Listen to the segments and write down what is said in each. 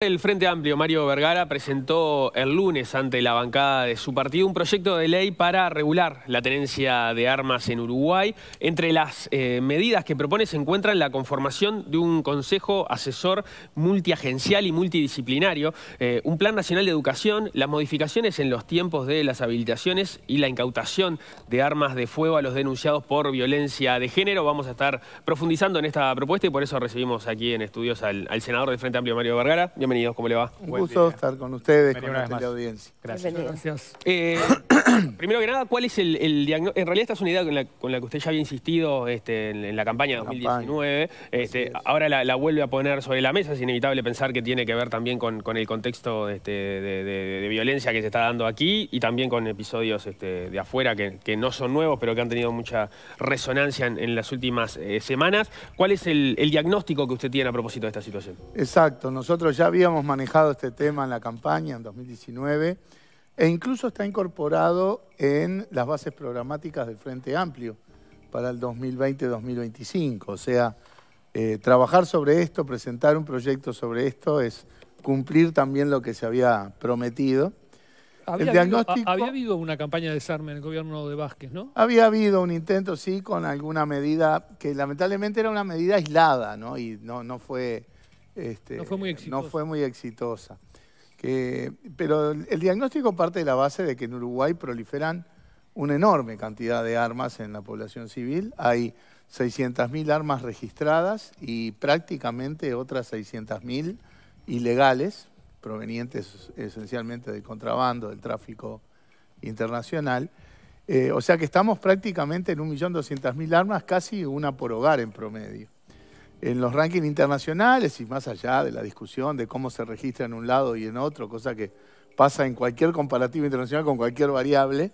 El Frente Amplio, Mario Vergara, presentó el lunes ante la bancada de su partido un proyecto de ley para regular la tenencia de armas en Uruguay. Entre las eh, medidas que propone se encuentran la conformación de un consejo asesor multiagencial y multidisciplinario, eh, un plan nacional de educación, las modificaciones en los tiempos de las habilitaciones y la incautación de armas de fuego a los denunciados por violencia de género. Vamos a estar profundizando en esta propuesta y por eso recibimos aquí en estudios al, senador del Frente Amplio, Mario Vergara. Bienvenidos, ¿cómo le va? Un gusto estar con ustedes, con la audiencia. Gracias. Gracias. Eh, primero que nada, ¿cuál es el, diagnóstico? En realidad esta es una idea con la, que usted ya había insistido este, en, la campaña de 2019. Este, ahora la, vuelve a poner sobre la mesa. Es inevitable pensar que tiene que ver también con, el contexto este, de, violencia que se está dando aquí y también con episodios de afuera que, no son nuevos, pero que han tenido mucha resonancia en, las últimas eh, semanas. ¿Cuál es el, el diagnóstico que usted tiene a propósito de esta situación? Exacto. Nosotros ya habíamos manejado este tema en la campaña en 2019 e incluso está incorporado en las bases programáticas del Frente Amplio para el 2020-2025. O sea, eh, trabajar sobre esto, presentar un proyecto sobre esto es cumplir también lo que se había prometido. Había, habido, una campaña de desarme en el gobierno de Vázquez, ¿no? Había habido un intento, sí, con alguna medida que lamentablemente era una medida aislada, ¿no? Y no, no, fue, este, No fue muy exitosa. Que, pero el diagnóstico parte de la base de que en Uruguay proliferan una enorme cantidad de armas en la población civil. Hay 600.000 armas registradas y prácticamente otras 600.000 ilegales, provenientes esencialmente del contrabando, del tráfico internacional. Eh, o sea que estamos prácticamente en 1.200.000 armas, casi una por hogar en promedio en los rankings internacionales y más allá de la discusión de cómo se registra en un lado y en otro, cosa que pasa en cualquier comparativo internacional con cualquier variable,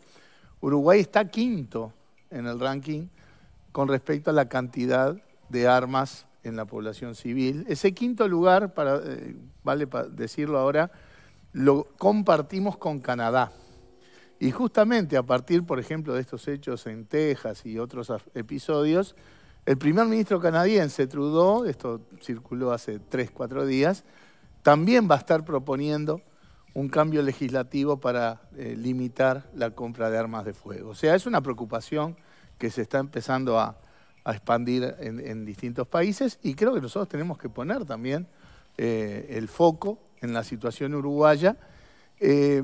Uruguay está quinto en el ranking con respecto a la cantidad de armas en la población civil. Ese quinto lugar, para, eh, vale decirlo ahora, lo compartimos con Canadá. Y justamente a partir, por ejemplo, de estos hechos en Texas y otros episodios, el primer ministro canadiense Trudeau, esto circuló hace tres, cuatro días, también va a estar proponiendo un cambio legislativo para eh, limitar la compra de armas de fuego. O sea, es una preocupación que se está empezando a, expandir en, distintos países y creo que nosotros tenemos que poner también eh, el foco en la situación uruguaya, eh,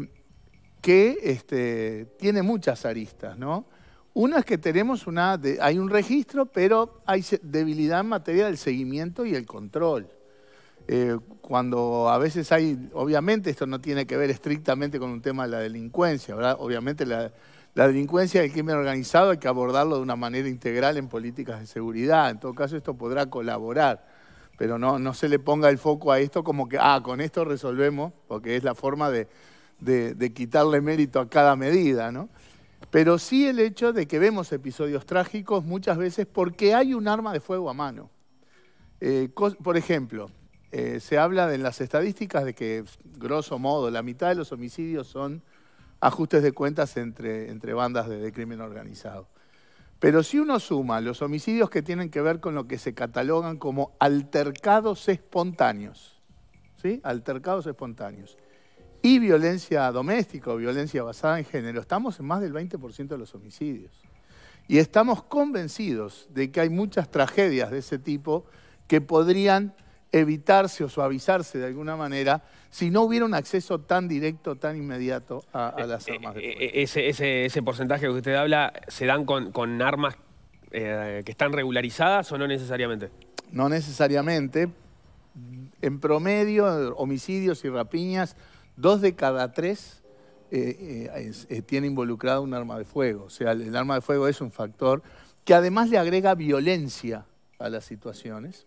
que este, tiene muchas aristas, ¿no? Uno es que tenemos una, hay un registro, pero hay debilidad en materia del seguimiento y el control. Eh, cuando a veces hay, obviamente esto no tiene que ver estrictamente con un tema de la delincuencia, obviamente la, delincuencia del crimen organizado hay que abordarlo de una manera integral en políticas de seguridad, en todo caso esto podrá colaborar, pero no, se le ponga el foco a esto como que, ah, con esto resolvemos, porque es la forma de, de quitarle mérito a cada medida, ¿no? pero sí el hecho de que vemos episodios trágicos muchas veces porque hay un arma de fuego a mano. Eh, por ejemplo, eh, se habla en las estadísticas de que, grosso modo, la mitad de los homicidios son ajustes de cuentas entre, entre bandas de, de, crimen organizado. Pero si uno suma los homicidios que tienen que ver con lo que se catalogan como altercados espontáneos, ¿sí? Altercados espontáneos y violencia doméstica o violencia basada en género, estamos en más del 20% de los homicidios. Y estamos convencidos de que hay muchas tragedias de ese tipo que podrían evitarse o suavizarse de alguna manera si no hubiera un acceso tan directo, tan inmediato a, las eh, armas. Eh, eh, ese, porcentaje que usted habla, ¿se dan con, armas que están regularizadas o no necesariamente? No necesariamente. En promedio, homicidios y rapiñas dos de cada tres eh, eh, eh, tiene involucrado un arma de fuego. O sea, el arma de fuego es un factor que además le agrega violencia a las situaciones.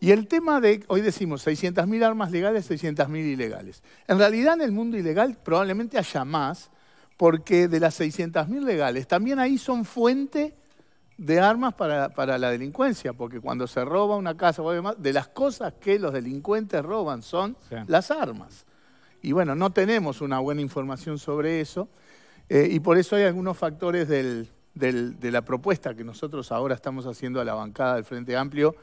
Y el tema de, hoy decimos, 600.000 armas legales, 600.000 ilegales. En realidad en el mundo ilegal probablemente haya más, porque de las 600.000 legales también ahí son fuente de armas para, la delincuencia, porque cuando se roba una casa o demás, de las cosas que los delincuentes roban son las armas. Y bueno, no tenemos una buena información sobre eso eh, y por eso hay algunos factores de la propuesta que nosotros ahora estamos haciendo a la bancada del Frente Amplio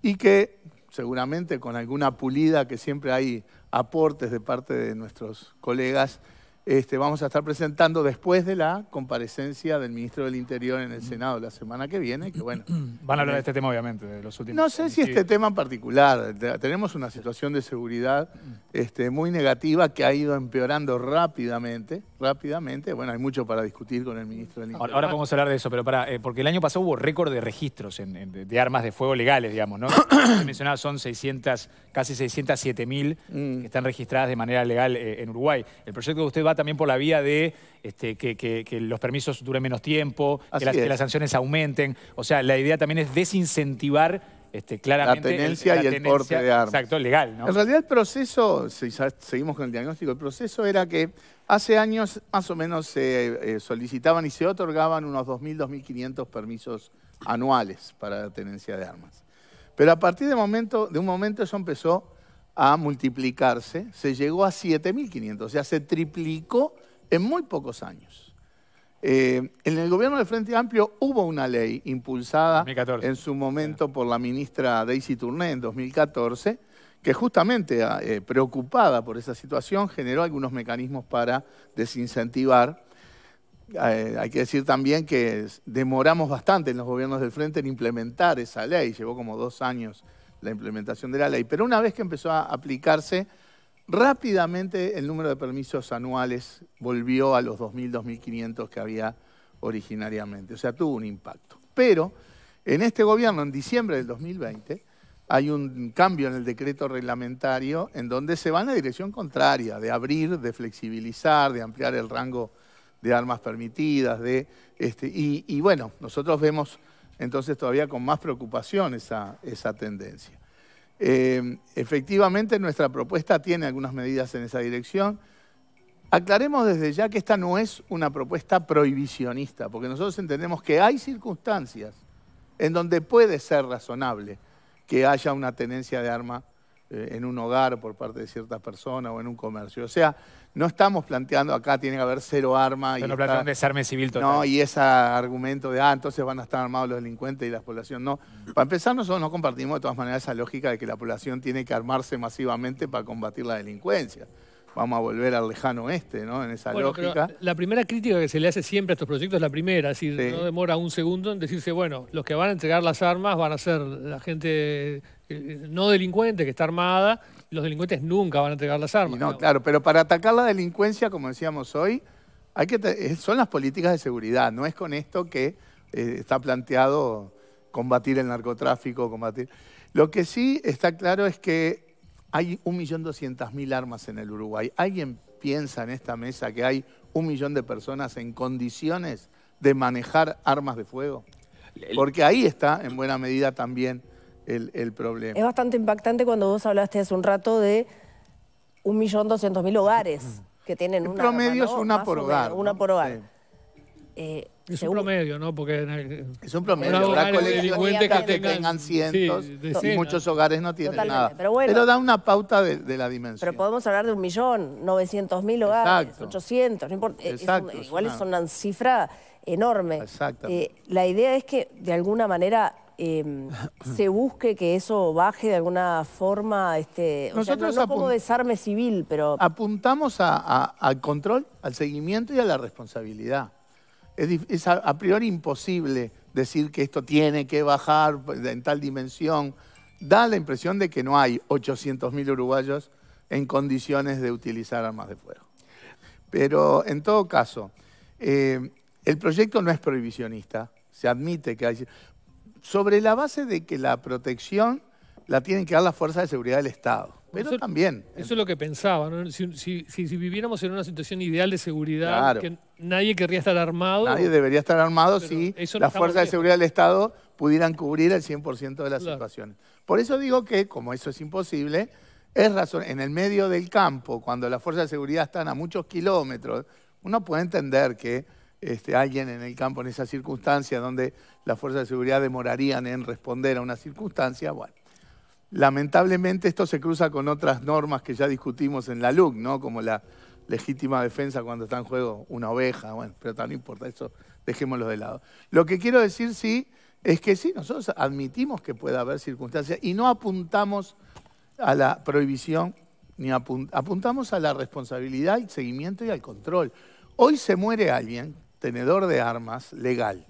y que seguramente con alguna pulida que siempre hay aportes de parte de nuestros colegas, este, vamos a estar presentando después de la comparecencia del ministro del Interior en el mm. Senado la semana que viene, que bueno... Van a hablar de eh, este tema, obviamente, de los últimos... No sé si este tema en particular. Tenemos una situación de seguridad mm. este, muy negativa que ha ido empeorando rápidamente rápidamente. Bueno, hay mucho para discutir con el ministro del Interior. Ahora, podemos hablar de eso, pero para, eh, porque el año pasado hubo récord de registros de armas de fuego legales, digamos, ¿no? Como mencionaba, son 600, casi 607 mil mm. que están registradas de manera legal eh, en Uruguay. El proyecto de usted va también por la vía de este, que, los permisos duren menos tiempo, que las sanciones aumenten. O sea, la idea también es desincentivar este, la tenencia y el porte de armas. Exacto, legal, ¿no? En realidad el proceso, seguimos con el diagnóstico, el proceso era que hace años más o menos se eh, solicitaban y se otorgaban unos 2.000, 2.500 permisos anuales para la tenencia de armas. Pero a partir de, momento, de un momento eso empezó a multiplicarse, se llegó a 7.500, o sea, se triplicó en muy pocos años. Eh, en el gobierno del Frente Amplio hubo una ley impulsada en su momento por la ministra Daisy Tourné en 2014, que justamente ah, eh, preocupada por esa situación generó algunos mecanismos para desincentivar. Eh, hay que decir también que demoramos bastante en los gobiernos del Frente en implementar esa ley, llevó como dos años la implementación de la ley, pero una vez que empezó a aplicarse Rápidamente el número de permisos anuales volvió a los 2.000, 2.500 que había originariamente. O sea, tuvo un impacto. Pero en este gobierno, en diciembre del 2020, hay un cambio en el decreto reglamentario en donde se va en la dirección contraria, de abrir, de flexibilizar, de ampliar el rango de armas permitidas. De, este, y, bueno, nosotros vemos entonces todavía con más preocupación esa tendencia. Em, efectivamente, nuestra propuesta tiene algunas medidas en esa dirección. Aclaremos desde ya que esta no es una propuesta prohibicionista, porque nosotros entendemos que hay circunstancias en donde puede ser razonable que haya una tenencia de arma eh, en un hogar por parte de ciertas personas o en un comercio. O sea, no estamos planteando acá tiene que haber cero arma. y no plantean desarme civil total. No, y ese argumento de, ah, entonces van a estar armados los delincuentes y la población no. Para empezar, nosotros no compartimos de todas maneras esa lógica de que la población tiene que armarse masivamente para combatir la delincuencia vamos a volver al lejano oeste, ¿no? En esa lógica. la primera crítica que se le hace siempre a estos proyectos es la primera, es decir, no demora un segundo en decirse, bueno, los que van a entregar las armas van a ser la gente eh, no delincuente que está armada, los delincuentes nunca van a entregar las armas. no, claro, pero para atacar la delincuencia, como decíamos hoy, eh, son las políticas de seguridad, no es con esto que eh, está planteado combatir el narcotráfico, combatir... Lo que sí está claro es que hay 1.200.000 armas en el Uruguay. ¿Alguien piensa en esta mesa que hay un millón de personas en condiciones de manejar armas de fuego? Porque ahí está, en buena medida, también el, problema. Es bastante impactante cuando vos hablaste hace un rato de 1.200.000 hogares que tienen el una promedio es una por hogar. Una por hogar. Es un promedio, ¿no? Porque es un promedio. Habrá coleccionistas que, tengan cientos muchos hogares no tienen nada. Pero, da una pauta de, la dimensión. Pero podemos hablar de un millón, 900 mil hogares, 800, no importa. Eh, eh, igual es una cifra enorme. Eh, la idea es que de alguna manera em, se busque que eso baje de alguna forma, este, Nosotros no, desarme civil, pero... Apuntamos al control, al seguimiento y a la responsabilidad es, a, priori imposible decir que esto tiene que bajar en tal dimensión. Da la impresión de que no hay 800.000 uruguayos en condiciones de utilizar armas de fuego. Pero en todo caso, eh, el proyecto no es prohibicionista, se admite que hay... Sobre la base de que la protección la tienen que dar la Fuerza de seguridad del Estado eso, también. Eso es lo que pensaba. Si, viviéramos en una situación ideal de seguridad, que nadie querría estar armado. Nadie debería estar armado si las fuerzas de seguridad del Estado pudieran cubrir el 100% de las situaciones. Por eso digo que, como eso es imposible, es razón. En el medio del campo, cuando las fuerzas de seguridad están a muchos kilómetros, uno puede entender que este, alguien en el campo, en esa circunstancia donde las fuerzas de seguridad demorarían en responder a una circunstancia, bueno Lamentablemente esto se cruza con otras normas que ya discutimos en la LUC, ¿no? como la legítima defensa cuando está en juego una oveja, bueno, pero no importa, eso dejémoslo de lado. Lo que quiero decir sí es que sí, nosotros admitimos que puede haber circunstancias y no apuntamos a la prohibición, ni apuntamos a la responsabilidad, al seguimiento y al control. Hoy se muere alguien, tenedor de armas, legal.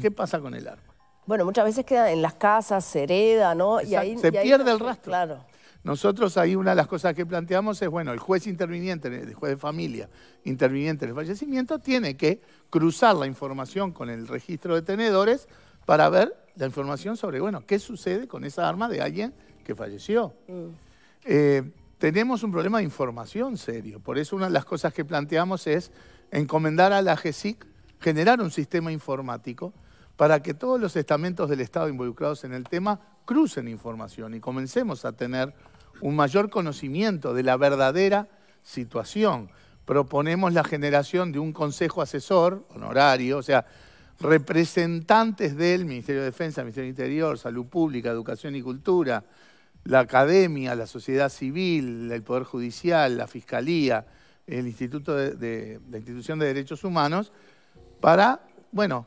¿Qué pasa con el arma? Bueno, muchas veces queda en las casas, se hereda, ¿no? Y ahí, se pierde el rastro. Claro. Nosotros ahí una de las cosas que planteamos es, bueno, el juez interviniente, el juez de familia interviniente en fallecimiento tiene que cruzar la información con el registro de tenedores para ver la información sobre, bueno, qué sucede con esa arma de alguien que falleció. Mm. Eh, tenemos un problema de información serio, por eso una de las cosas que planteamos es encomendar a la GESIC generar un sistema informático para que todos los estamentos del Estado involucrados en el tema crucen información y comencemos a tener un mayor conocimiento de la verdadera situación. Proponemos la generación de un consejo asesor honorario, o sea, representantes del Ministerio de Defensa, Ministerio Interior, Salud Pública, Educación y Cultura, la academia, la sociedad civil, el Poder Judicial, la Fiscalía, el Instituto de, la Institución de Derechos Humanos, para, bueno,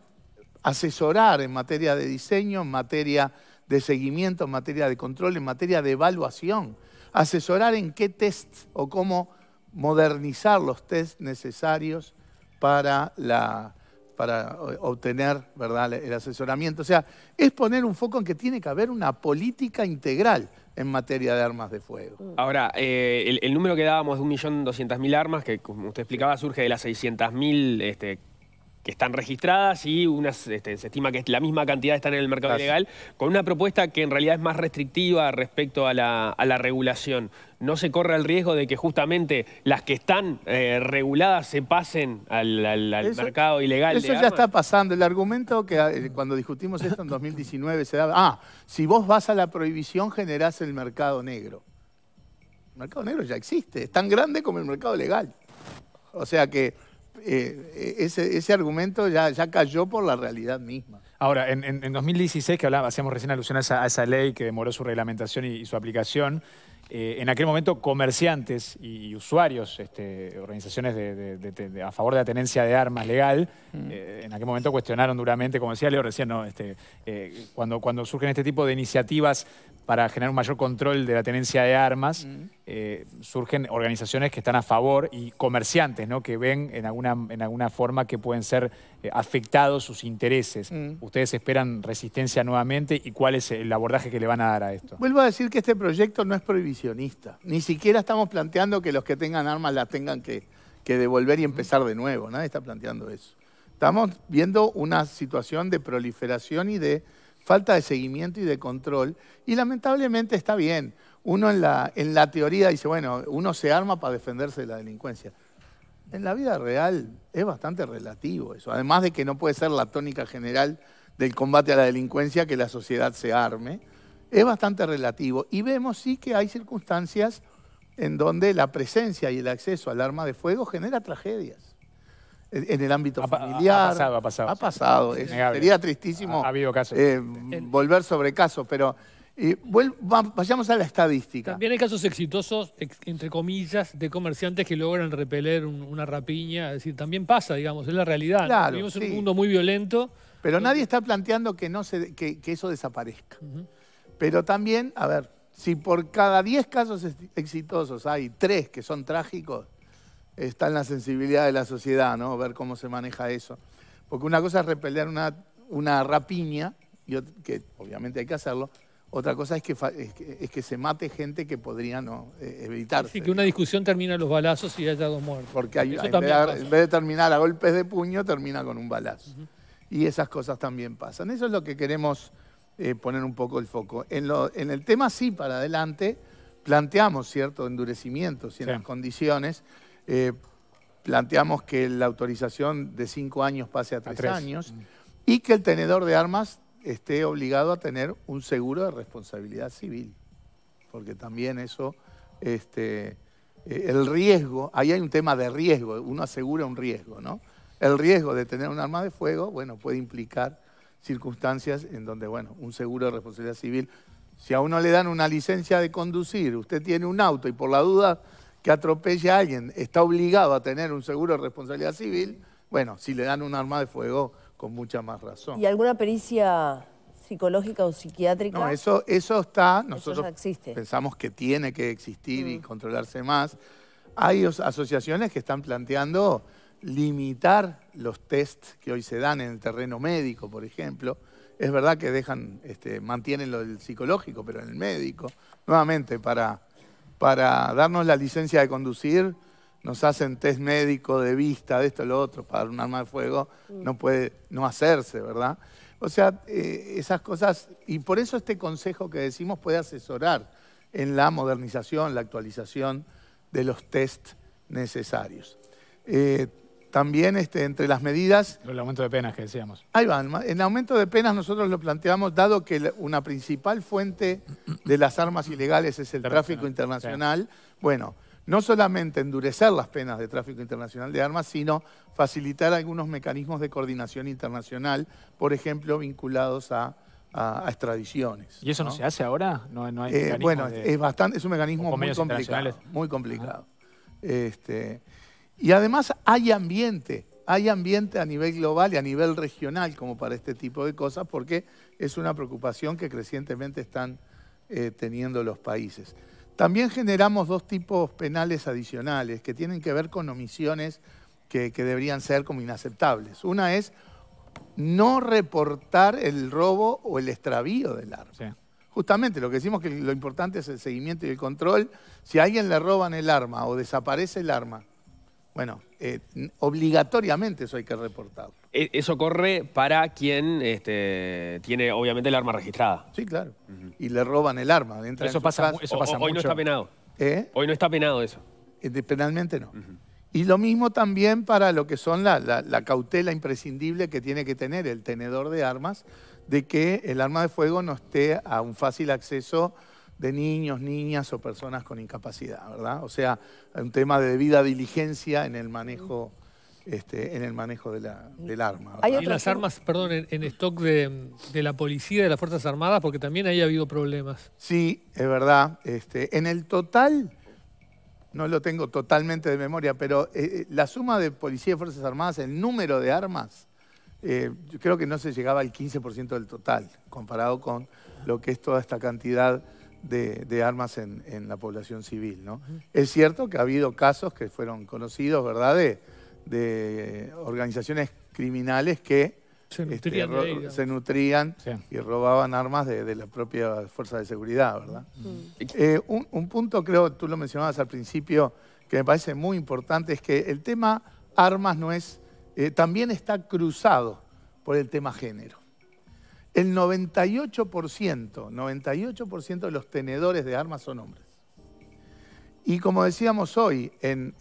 asesorar en materia de diseño, en materia de seguimiento, en materia de control, en materia de evaluación. Asesorar en qué test o cómo modernizar los test necesarios para, para obtener ¿verdad? el asesoramiento. O sea, es poner un foco en que tiene que haber una política integral en materia de armas de fuego. Ahora, eh, el, número que dábamos de 1.200.000 armas, que como usted explicaba, surge de las 600.000 este, que están registradas y unas, este, se estima que es la misma cantidad están en el mercado ilegal, con una propuesta que en realidad es más restrictiva respecto a la, regulación. ¿No se corre el riesgo de que justamente las que están eh, reguladas se pasen al, mercado ilegal? Eso ya está pasando. El argumento que ah, eh, cuando discutimos esto en 2019 se daba, ah, si vos vas a la prohibición generás el mercado negro. El mercado negro ya existe, es tan grande como el mercado legal. O sea que eh, eh, ese, argumento ya, ya cayó por la realidad misma. Ahora, en, 2016, que hablábamos, hacíamos recién alusión a esa, ley que demoró su reglamentación y, su aplicación, eh, en aquel momento comerciantes y, usuarios, este, organizaciones a favor de la tenencia de armas legal, mm. en aquel momento cuestionaron duramente, como decía Leo recién, ¿no? este, cuando, cuando surgen este tipo de iniciativas para generar un mayor control de la tenencia de armas, eh, surgen organizaciones que están a favor y comerciantes, ¿no? Que ven en alguna, en alguna forma que pueden ser eh, afectados sus intereses. ¿Ustedes esperan resistencia nuevamente y cuál es el abordaje que le van a dar a esto? Vuelvo a decir que este proyecto no es prohibicionista. Ni siquiera estamos planteando que los que tengan armas las tengan que, que devolver y empezar de nuevo. Nadie está planteando eso. Estamos viendo una situación de proliferación y de falta de seguimiento y de control. Y lamentablemente está bien. Uno en la, en la teoría dice, bueno, uno se arma para defenderse de la delincuencia. En la vida real es bastante relativo eso. Además de que no puede ser la tónica general del combate a la delincuencia que la sociedad se arme, es bastante relativo. Y vemos sí que hay circunstancias en donde la presencia y el acceso al arma de fuego genera tragedias en el ámbito familiar. Ha, pasado, ha pasado. Ha pasado. sería tristísimo eh, volver sobre casos, pero vayamos a la estadística. También hay casos exitosos, entre comillas, de comerciantes que logran repeler una rapiña. Es decir, también pasa, digamos, es la realidad. Vivimos en un mundo muy violento. Pero nadie está planteando que, no se, que, eso desaparezca. Pero también, a ver, si por cada 10 casos exitosos hay 3 que son trágicos, está en la sensibilidad de la sociedad, ¿no? Ver cómo se maneja eso. Porque una cosa es repeler una, una rapiña, que obviamente hay que hacerlo, otra cosa es que, es que, se mate gente que podría no Es eh, evitarse. que una discusión termina en los balazos y haya dos muertos. Porque en, vez de, terminar a golpes de puño, termina con un balazo. Y esas cosas también pasan. Eso es lo que queremos eh, poner un poco el foco. En, lo, en, el tema sí, para adelante, planteamos cierto endurecimiento, ciertas las condiciones eh, planteamos que la autorización de cinco años pase a tres, años mm. y que el tenedor de armas esté obligado a tener un seguro de responsabilidad civil, porque también eso, este, eh, el riesgo, ahí hay un tema de riesgo, uno asegura un riesgo, ¿no? El riesgo de tener un arma de fuego, bueno, puede implicar circunstancias en donde, bueno, un seguro de responsabilidad civil, si a uno le dan una licencia de conducir, usted tiene un auto y por la duda que atropelle a alguien está obligado a tener un seguro de responsabilidad civil, bueno, si le dan un arma de fuego, con mucha más razón. ¿Y alguna pericia psicológica o psiquiátrica? No, eso, eso está, nosotros pensamos que tiene que existir y mm. controlarse más. Hay asociaciones que están planteando limitar los tests que hoy se dan en el terreno médico, por ejemplo. Es verdad que dejan, este, mantienen lo del psicológico, pero en el médico, nuevamente para para darnos la licencia de conducir, nos hacen test médico de vista, de esto, lo otro, para un arma de fuego, no puede no hacerse, ¿verdad? O sea, eh, esas cosas, y por eso este consejo que decimos puede asesorar en la modernización, la actualización de los test necesarios. Eh, también este, entre las medidas... El aumento de penas que decíamos. Ahí va, En aumento de penas nosotros lo planteamos, dado que una principal fuente de las armas ilegales es el tráfico internacional. Bueno, no solamente endurecer las penas de tráfico internacional de armas, sino facilitar algunos mecanismos de coordinación internacional, por ejemplo, vinculados a, a, extradiciones. ¿Y eso no, se hace ahora? Eh, bueno, es, bastante, es un mecanismo muy complicado. Muy complicado. Este, y además hay ambiente, hay ambiente a nivel global y a nivel regional como para este tipo de cosas, porque es una preocupación que crecientemente están eh, teniendo los países. También generamos dos tipos penales adicionales que tienen que ver con omisiones que, deberían ser como inaceptables. Una es no reportar el robo o el extravío del arma. Justamente lo que decimos que lo importante es el seguimiento y el control. Si a alguien le roban el arma o desaparece el arma bueno, eh, obligatoriamente eso hay que reportarlo. E, eso corre para quien este, tiene obviamente el arma registrada. Sí, claro. Y le roban el arma. eso, pasa, eso pasa Hoy no está penado. ¿Eh? Hoy no está penado eso. Eh, penalmente no. Y lo mismo también para lo que son la, la, cautela imprescindible que tiene que tener el tenedor de armas, de que el arma de fuego no esté a un fácil acceso de niños, niñas o personas con incapacidad, ¿verdad? O sea, un tema de debida diligencia en el manejo, este, en el manejo del arma. ¿Hay y las armas, perdón, en, stock de, la policía, de las Fuerzas Armadas, porque también ahí ha habido problemas. Sí, es verdad. Este, en el total, no lo tengo totalmente de memoria, pero eh, eh, la suma de policía y Fuerzas Armadas, el número de armas, eh, yo creo que no se llegaba al 15% del total, comparado con lo que es toda esta cantidad de, armas en, la población civil. ¿no? Es cierto que ha habido casos que fueron conocidos, ¿verdad?, de, organizaciones criminales que se este, nutrían, y robaban armas de, la propia fuerza de seguridad, ¿verdad? Mm. Eh, un, punto, creo, tú lo mencionabas al principio, que me parece muy importante, es que el tema armas no es, eh, también está cruzado por el tema género. El 98%, 98% de los tenedores de armas son hombres. Y como decíamos hoy, en,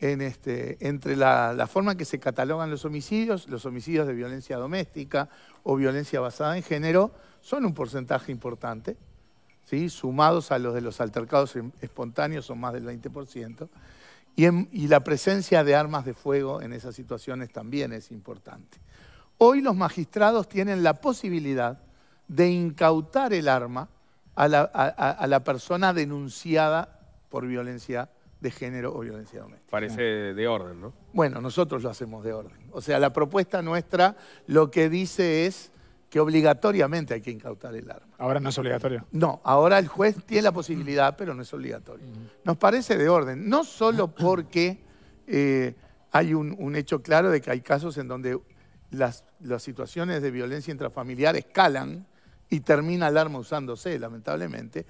este, entre la, forma en que se catalogan los homicidios, los homicidios de violencia doméstica o violencia basada en género, son un porcentaje importante, sumados a los de los altercados espontáneos son más del 20%, y la presencia de armas de fuego en esas situaciones también es importante. Hoy los magistrados tienen la posibilidad de incautar el arma a la, persona denunciada por violencia de género o violencia doméstica. Parece de orden, ¿no? Bueno, nosotros lo hacemos de orden. O sea, la propuesta nuestra lo que dice es que obligatoriamente hay que incautar el arma. Ahora no es obligatorio. No, ahora el juez tiene la posibilidad, pero no es obligatorio. Nos parece de orden, no solo porque eh, hay un hecho claro de que hay casos en donde las, situaciones de violencia intrafamiliar escalan y termina el arma usándose, lamentablemente,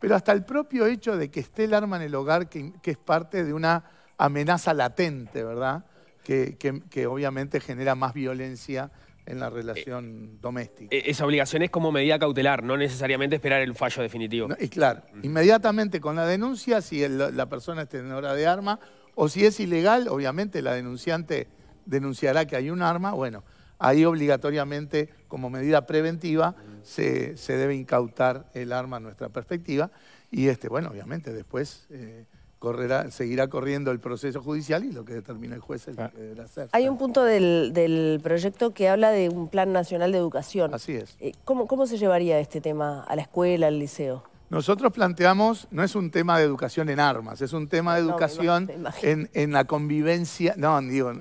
pero hasta el propio hecho de que esté el arma en el hogar, que, es parte de una amenaza latente, ¿verdad? Que, obviamente genera más violencia en la relación eh, doméstica. Eh, esa obligación es como medida cautelar, no necesariamente esperar el fallo definitivo. y claro, inmediatamente con la denuncia, si la persona es tenedora de arma o si es ilegal, obviamente la denunciante denunciará que hay un arma, bueno, ahí obligatoriamente como medida preventiva se, debe incautar el arma a nuestra perspectiva y este, bueno, obviamente después eh, correrá, seguirá corriendo el proceso judicial y lo que determina el juez es lo ah. que deberá hacer. Hay un punto del, proyecto que habla de un plan nacional de educación. Así es. Eh, ¿Cómo, ¿Cómo se llevaría este tema a la escuela, al liceo? Nosotros planteamos, no es un tema de educación en armas, es un tema de educación en, en, la convivencia, no, digo,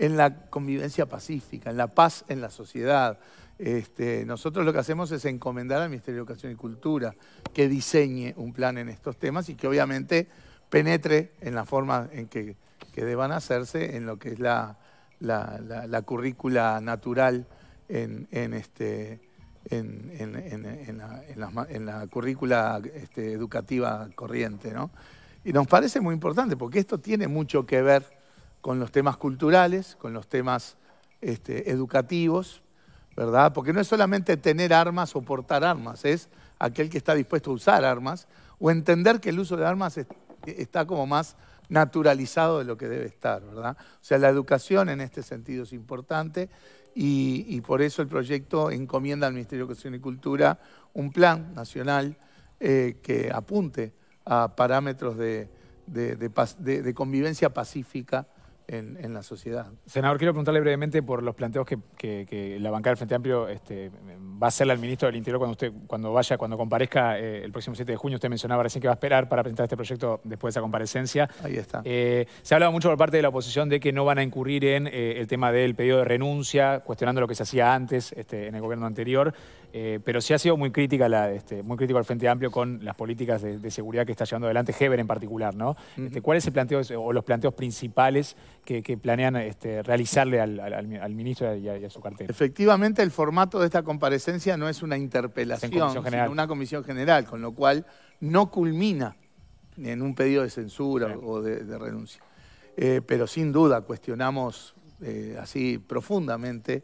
en la convivencia pacífica, en la paz en la sociedad. Este, nosotros lo que hacemos es encomendar al Ministerio de Educación y Cultura que diseñe un plan en estos temas y que obviamente penetre en la forma en que, deban hacerse en lo que es la, la, currícula natural en, este, en, la, currícula este, educativa corriente. Y nos parece muy importante porque esto tiene mucho que ver con los temas culturales, con los temas este, educativos, ¿verdad? Porque no es solamente tener armas o portar armas, es aquel que está dispuesto a usar armas o entender que el uso de armas está como más naturalizado de lo que debe estar, ¿verdad? O sea, la educación en este sentido es importante y, por eso el proyecto encomienda al Ministerio de Educación y Cultura un plan nacional eh, que apunte a parámetros de convivencia pacífica en, la sociedad. Senador, quiero preguntarle brevemente por los planteos que, la bancada del Frente Amplio este, va a hacerle al ministro del Interior cuando usted cuando vaya, cuando comparezca eh, el próximo 7 de junio. Usted mencionaba recién que va a esperar para presentar este proyecto después de esa comparecencia. Ahí está. Eh, se ha hablado mucho por parte de la oposición de que no van a incurrir en eh, el tema del pedido de renuncia, cuestionando lo que se hacía antes este, en el gobierno anterior. Eh, pero sí ha sido muy crítica este, muy crítico al Frente Amplio con las políticas de, seguridad que está llevando adelante Heber en particular, ¿no? Este, ¿Cuál es o los planteos principales que, planean este, realizarle al, ministro y a, su cartera? Efectivamente, el formato de esta comparecencia no es una interpelación, sino una comisión general, con lo cual no culmina en un pedido de censura o de, renuncia. Eh, pero sin duda cuestionamos eh, así profundamente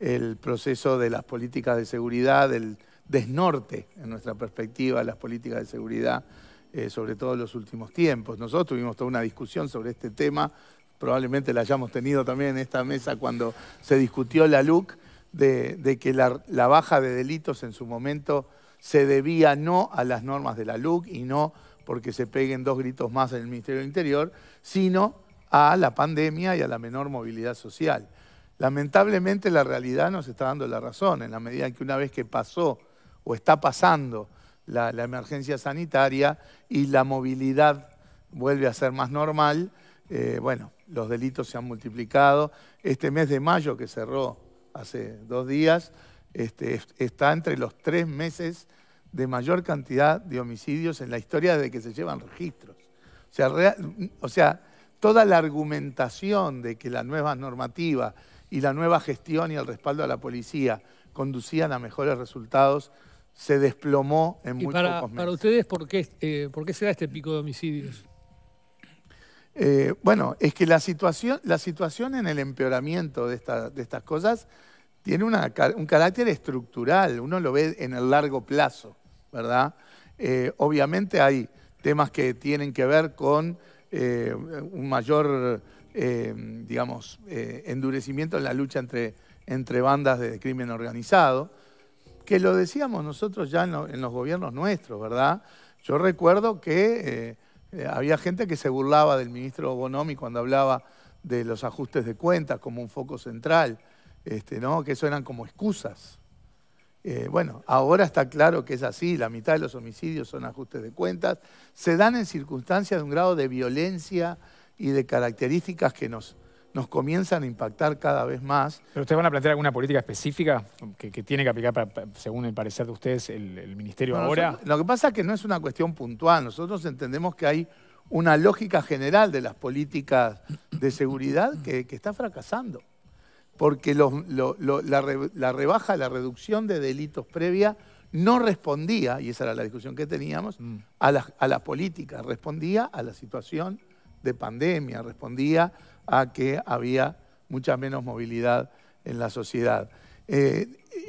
el proceso de las políticas de seguridad, del desnorte en nuestra perspectiva, las políticas de seguridad, eh, sobre todo en los últimos tiempos. Nosotros tuvimos toda una discusión sobre este tema, probablemente la hayamos tenido también en esta mesa cuando se discutió la LUC, de, que la, la, baja de delitos en su momento se debía no a las normas de la LUC y no porque se peguen dos gritos más en el Ministerio del Interior, sino a la pandemia y a la menor movilidad social. Lamentablemente la realidad nos está dando la razón, en la medida en que una vez que pasó o está pasando la, emergencia sanitaria y la movilidad vuelve a ser más normal, eh, bueno, los delitos se han multiplicado. Este mes de mayo que cerró hace dos días, este, está entre los tres meses de mayor cantidad de homicidios en la historia de que se llevan registros. O sea, o sea toda la argumentación de que la nueva normativa y la nueva gestión y el respaldo a la policía conducían a mejores resultados, se desplomó en muchos muy para, Para ustedes, ¿por qué, eh, se da este pico de homicidios? Eh, bueno, es que la situación, la situación en el empeoramiento de, estas cosas tiene un carácter estructural, uno lo ve en el largo plazo, ¿verdad? Eh, obviamente hay temas que tienen que ver con eh, un mayor Em, digamos, eh, endurecimiento en la lucha entre, entre bandas de crimen organizado, que lo decíamos nosotros ya en, los gobiernos nuestros, ¿verdad? Yo recuerdo que eh, eh, había gente que se burlaba del ministro Bonomi cuando hablaba de los ajustes de cuentas como un foco central, este, ¿no? que eso eran como excusas. bueno, ahora está claro que es así, la mitad de los homicidios son ajustes de cuentas, se dan en circunstancias de un grado de violencia y de características que nos, nos comienzan a impactar cada vez más. ¿Pero ustedes van a plantear alguna política específica que, tiene que aplicar, según el parecer de ustedes, el, ministerio ahora? lo que pasa es que no es una cuestión puntual. Nosotros entendemos que hay una lógica general de las políticas de seguridad que, está fracasando. Porque la, rebaja, la reducción de delitos previa no respondía, y esa era la discusión que teníamos, mm. a las, a las políticas, respondía a la situación de pandemia, respondía a que había mucha menos movilidad en la sociedad. Eh,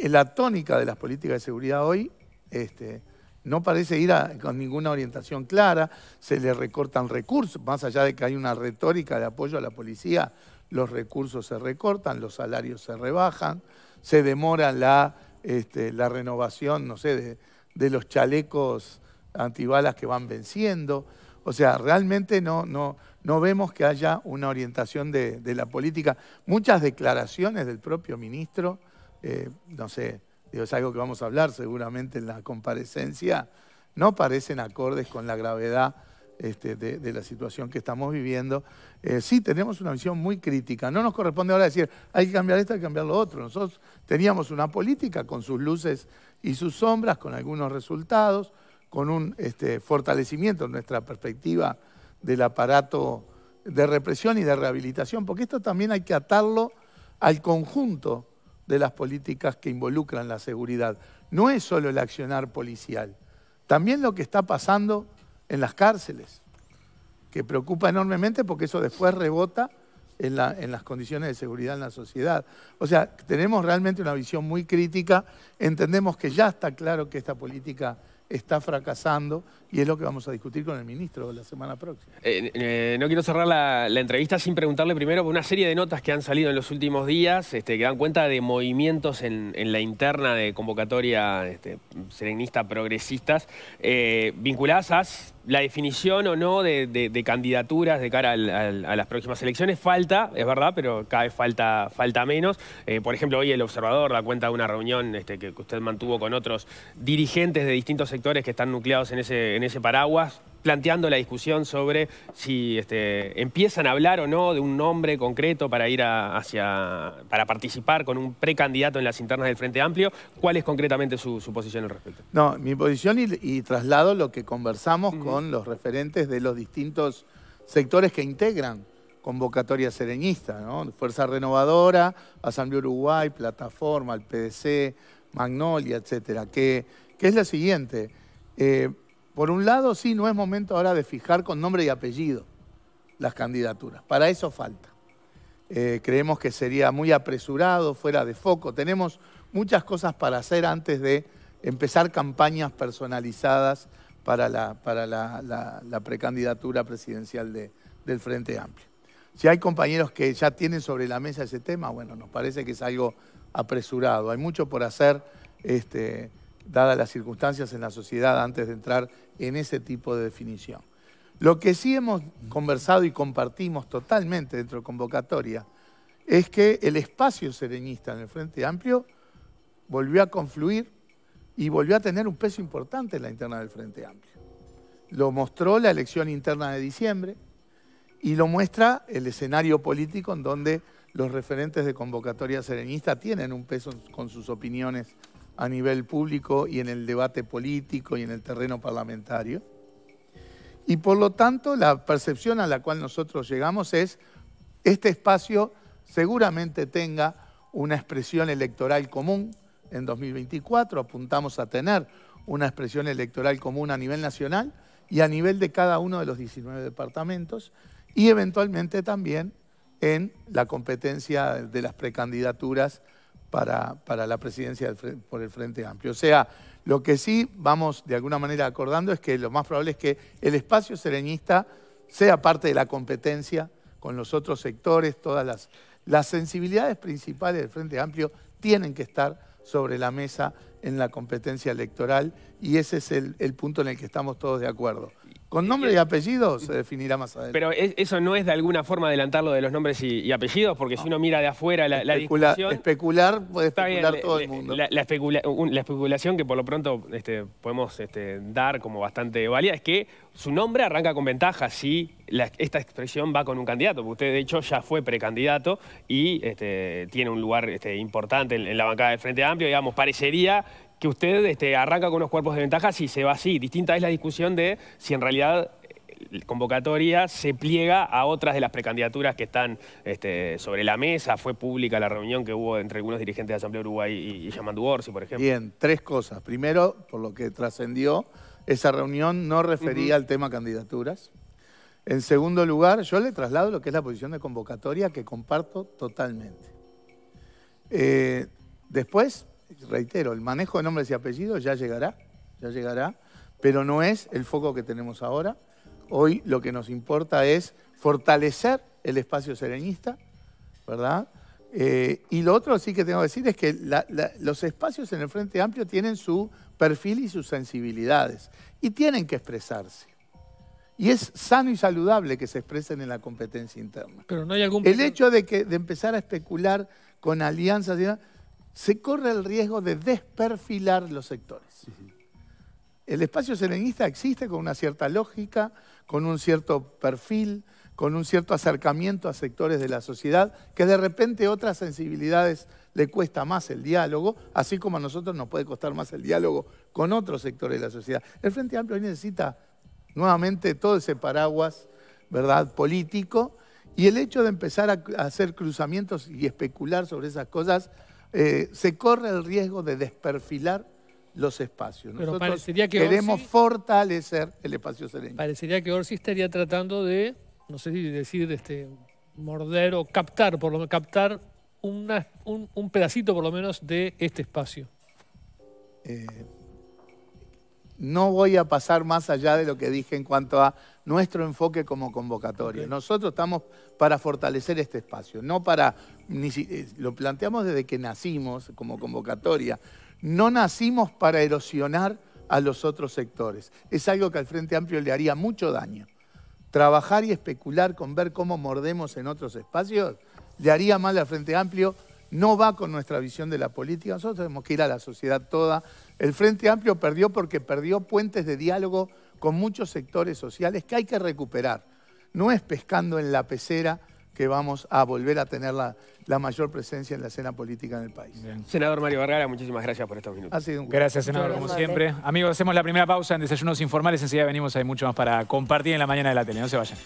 la tónica de las políticas de seguridad hoy este, no parece ir con ninguna orientación clara, se le recortan recursos, más allá de que hay una retórica de apoyo a la policía, los recursos se recortan, los salarios se rebajan, se demora la, este, renovación, no sé, de, de los chalecos antibalas que van venciendo. O sea, realmente no, vemos que haya una orientación de, la política. Muchas declaraciones del propio ministro, eh, no sé, es algo que vamos a hablar seguramente en la comparecencia, no parecen acordes con la gravedad este, de, la situación que estamos viviendo. Eh, sí, tenemos una visión muy crítica. No nos corresponde ahora decir, hay que cambiar esto, hay que cambiar lo otro. Nosotros teníamos una política con sus luces y sus sombras, con algunos resultados, con un este, fortalecimiento en nuestra perspectiva del aparato de represión y de rehabilitación, porque esto también hay que atarlo al conjunto de las políticas que involucran la seguridad. No es solo el accionar policial, también lo que está pasando en las cárceles, que preocupa enormemente porque eso después rebota en, las condiciones de seguridad en la sociedad. O sea, tenemos realmente una visión muy crítica, entendemos que ya está claro que esta política está fracasando y es lo que vamos a discutir con el ministro la semana próxima. Eh, eh, no quiero cerrar la, entrevista sin preguntarle primero por una serie de notas que han salido en los últimos días, este, que dan cuenta de movimientos en, la interna de convocatoria este, serenista progresistas, eh, vinculadas a la definición o no de, candidaturas de cara a las próximas elecciones falta, es verdad, pero cada vez falta, menos. Eh, por ejemplo, hoy el observador da cuenta de una reunión este, que, usted mantuvo con otros dirigentes de distintos sectores que están nucleados en ese paraguas, planteando la discusión sobre si este, empiezan a hablar o no de un nombre concreto para ir hacia para participar con un precandidato en las internas del Frente Amplio. ¿Cuál es concretamente su, posición al respecto? No, mi posición y, traslado lo que conversamos con los referentes de los distintos sectores que integran convocatoria sereñista, ¿no? Fuerza Renovadora, Asamblea Uruguay, Plataforma, el PDC, Magnolia, etcétera, que, es la siguiente. Eh, por un lado, sí, no es momento ahora de fijar con nombre y apellido las candidaturas. Para eso falta. Eh, creemos que sería muy apresurado, fuera de foco. Tenemos muchas cosas para hacer antes de empezar campañas personalizadas para la, para precandidatura presidencial de, del Frente Amplio. Si hay compañeros que ya tienen sobre la mesa ese tema, bueno, nos parece que es algo apresurado. Hay mucho por hacer este, dadas las circunstancias en la sociedad antes de entrar en ese tipo de definición. Lo que sí hemos conversado y compartimos totalmente dentro de convocatoria es que el espacio sereñista en el Frente Amplio volvió a confluir y volvió a tener un peso importante en la interna del Frente Amplio. Lo mostró la elección interna de diciembre y lo muestra el escenario político en donde los referentes de convocatoria sereñista tienen un peso con sus opiniones a nivel público y en el debate político y en el terreno parlamentario. Y por lo tanto, la percepción a la cual nosotros llegamos es, este espacio seguramente tenga una expresión electoral común en 2024, apuntamos a tener una expresión electoral común a nivel nacional y a nivel de cada uno de los 19 departamentos y eventualmente también en la competencia de las precandidaturas para, la presidencia por el Frente Amplio. O sea, lo que sí vamos de alguna manera acordando es que lo más probable es que el espacio sereñista sea parte de la competencia con los otros sectores, todas las, sensibilidades principales del Frente Amplio tienen que estar sobre la mesa en la competencia electoral y ese es el punto en el que estamos todos de acuerdo. Con eh, nombre eh, y apellido se eh, definirá más adelante. Pero eso no es de alguna forma adelantarlo de los nombres y, apellidos, porque si uno mira de afuera la, especulación, la Especular puede especular todo el mundo. La, especulación que por lo pronto este, podemos este, dar como bastante válida es que su nombre arranca con ventaja si esta expresión va con un candidato, porque usted de hecho ya fue precandidato y este, tiene un lugar importante en, la bancada del Frente Amplio, digamos, parecería que usted este, arranca con unos cuerpos de ventaja si se va así. Distinta es la discusión de si en realidad la eh, convocatoria se pliega a otras de las precandidaturas que están este, sobre la mesa. Fue pública la reunión que hubo entre algunos dirigentes de Asamblea Uruguay y, y Yamandu Orsi, por ejemplo. Bien, tres cosas. Primero, por lo que trascendió, esa reunión no refería al tema candidaturas. En segundo lugar, yo le traslado lo que es la posición de convocatoria que comparto totalmente. Eh, después, reitero, el manejo de nombres y apellidos ya llegará, ya llegará, pero no es el foco que tenemos ahora. Hoy lo que nos importa es fortalecer el espacio serenista, ¿verdad? Eh, y lo otro sí que tengo que decir es que los espacios en el Frente Amplio tienen su perfil y sus sensibilidades y tienen que expresarse. Y es sano y saludable que se expresen en la competencia interna. Pero no hay algún... El hecho de, que, de empezar a especular con alianzas... Y, se corre el riesgo de desperfilar los sectores. El espacio serenista existe con una cierta lógica, con un cierto perfil, con un cierto acercamiento a sectores de la sociedad, que de repente otras sensibilidades le cuesta más el diálogo, así como a nosotros nos puede costar más el diálogo con otros sectores de la sociedad. El Frente Amplio necesita nuevamente todo ese paraguas, ¿verdad?, político, y el hecho de empezar a hacer cruzamientos y especular sobre esas cosas eh, se corre el riesgo de desperfilar los espacios. Nosotros queremos fortalecer el espacio sereno. Parecería que Orsi estaría tratando de, no sé si decir, este, morder o captar, por lo captar un, pedacito por lo menos de este espacio. Eh, no voy a pasar más allá de lo que dije en cuanto a nuestro enfoque como convocatoria. Nosotros estamos para fortalecer este espacio, no para, eh, lo planteamos desde que nacimos como convocatoria, no nacimos para erosionar a los otros sectores. Es algo que al Frente Amplio le haría mucho daño. Trabajar y especular con ver cómo mordemos en otros espacios le haría mal al Frente Amplio no va con nuestra visión de la política. Nosotros tenemos que ir a la sociedad toda. El Frente Amplio perdió porque perdió puentes de diálogo con muchos sectores sociales que hay que recuperar. No es pescando en la pecera que vamos a volver a tener la, mayor presencia en la escena política en el país. Senador Mario Vergara, muchísimas gracias por estos minutos. Gracias, senador, como siempre. Amigos, hacemos la primera pausa en Desayunos Informales. Enseguida venimos, hay mucho más para compartir en la mañana de la tele. No se vayan.